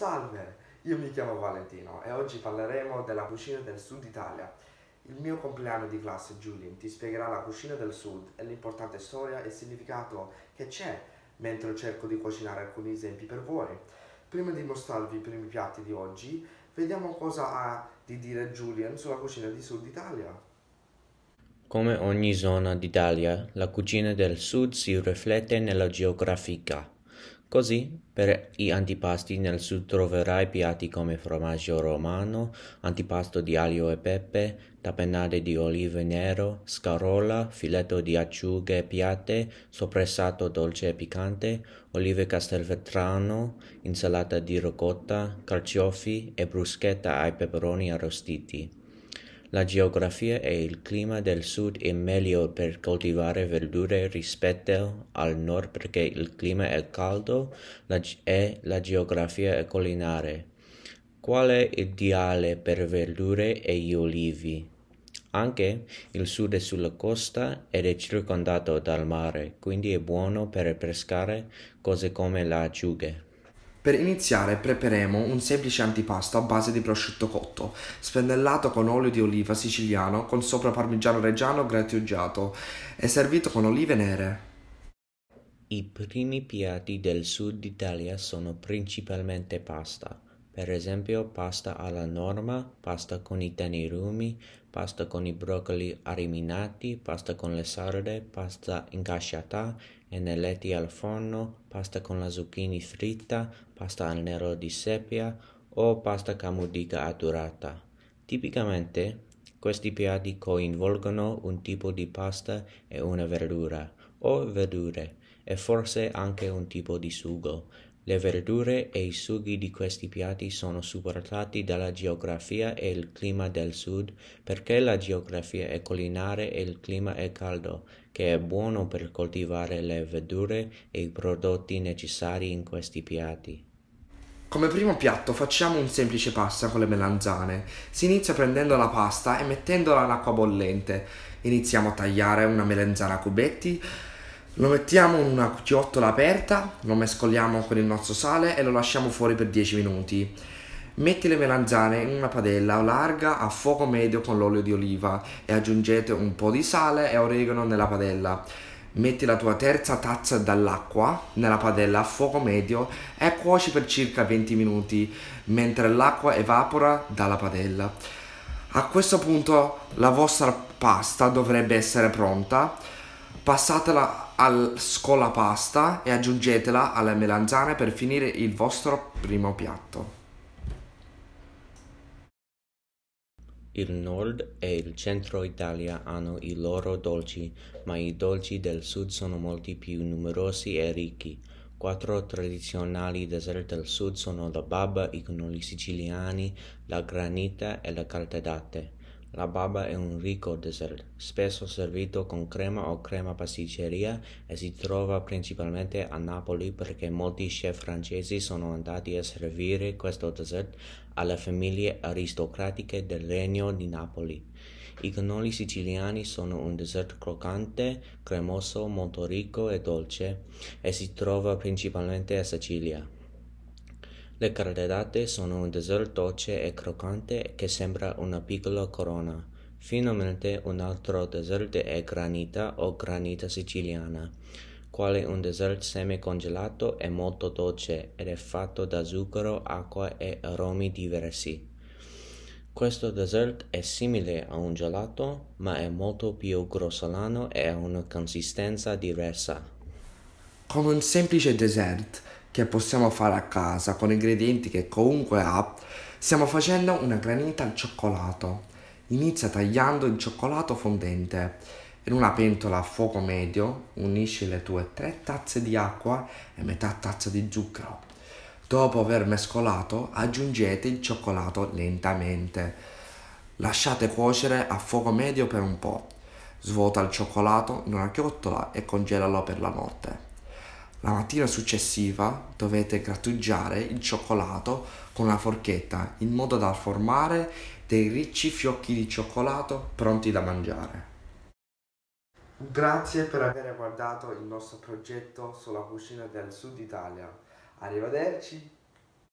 Salve, io mi chiamo Valentino e oggi parleremo della cucina del sud Italia. Il mio compleanno di classe, Julian, ti spiegherà la cucina del sud e l'importante storia e significato che c'è mentre cerco di cucinare alcuni esempi per voi. Prima di mostrarvi i primi piatti di oggi, vediamo cosa ha di dire Julian sulla cucina di sud Italia. Come ogni zona d'Italia, la cucina del sud si riflette nella geografica. Così, per gli antipasti nel sud troverai piatti come formaggio romano, antipasto di aglio e pepe, tapenade di olive nero, scarola, filetto di acciughe piatte, soppressato dolce e piccante, olive castelvetrano, insalata di ricotta, carciofi e bruschetta ai peperoni arrostiti. La geografia e il clima del sud è meglio per coltivare verdure rispetto al nord perché il clima è caldo e la geografia è collinare. Qual Quale ideale per verdure e gli olivi? Anche il sud è sulla costa ed è circondato dal mare, quindi è buono per pescare cose come le acciughe. Per iniziare prepareremo un semplice antipasto a base di prosciutto cotto, spennellato con olio di oliva siciliano con sopra parmigiano reggiano grattugiato e servito con olive nere. I primi piatti del sud Italia sono principalmente pasta per esempio pasta alla norma, pasta con i tenerumi, pasta con i broccoli ariminati, pasta con le sarde, pasta incasciata e nell'etti al forno, pasta con la zucchini fritta, pasta al nero di seppia o pasta camudica adurata. Tipicamente questi piatti coinvolgono un tipo di pasta e una verdura o verdure e forse anche un tipo di sugo. Le verdure e i sughi di questi piatti sono supportati dalla geografia e il clima del sud perché la geografia è collinare e il clima è caldo, che è buono per coltivare le verdure e i prodotti necessari in questi piatti. Come primo piatto facciamo un semplice pasta con le melanzane. Si inizia prendendo la pasta e mettendola all'acqua bollente. Iniziamo a tagliare una melanzana a cubetti lo mettiamo in una ciotola aperta, lo mescoliamo con il nostro sale e lo lasciamo fuori per 10 minuti. Metti le melanzane in una padella larga a fuoco medio con l'olio di oliva e aggiungete un po' di sale e oregano nella padella. Metti la tua terza tazza dall'acqua nella padella a fuoco medio e cuoci per circa 20 minuti mentre l'acqua evapora dalla padella. A questo punto la vostra pasta dovrebbe essere pronta passatela al scolapasta e aggiungetela alle melanzane per finire il vostro primo piatto. Il nord e il centro Italia hanno i loro dolci, ma i dolci del sud sono molti più numerosi e ricchi. Quattro tradizionali dessert del sud sono la baba, i cannoli siciliani, la granita e la carta date. La baba è un ricco dessert, spesso servito con crema o crema pasticceria e si trova principalmente a Napoli perché molti chef francesi sono andati a servire questo dessert alle famiglie aristocratiche del Regno di Napoli. I cannoli siciliani sono un dessert croccante, cremoso, molto ricco e dolce e si trova principalmente a Sicilia. Le cardellate sono un dessert dolce e croccante che sembra una piccola corona. Finalmente un altro dessert è granita o granita siciliana, quale un dessert semi-congelato e molto dolce ed è fatto da zucchero, acqua e aromi diversi. Questo dessert è simile a un gelato, ma è molto più grossolano e ha una consistenza diversa. Come un semplice dessert, che possiamo fare a casa con ingredienti che comunque ha, stiamo facendo una granita al cioccolato. Inizia tagliando il cioccolato fondente. In una pentola a fuoco medio unisci le tue 3 tazze di acqua e metà tazza di zucchero. Dopo aver mescolato aggiungete il cioccolato lentamente. Lasciate cuocere a fuoco medio per un po'. Svuota il cioccolato in una chiottola e congelalo per la notte. La mattina successiva dovete grattugiare il cioccolato con una forchetta in modo da formare dei ricci fiocchi di cioccolato pronti da mangiare. Grazie per aver guardato il nostro progetto sulla cucina del Sud Italia. Arrivederci!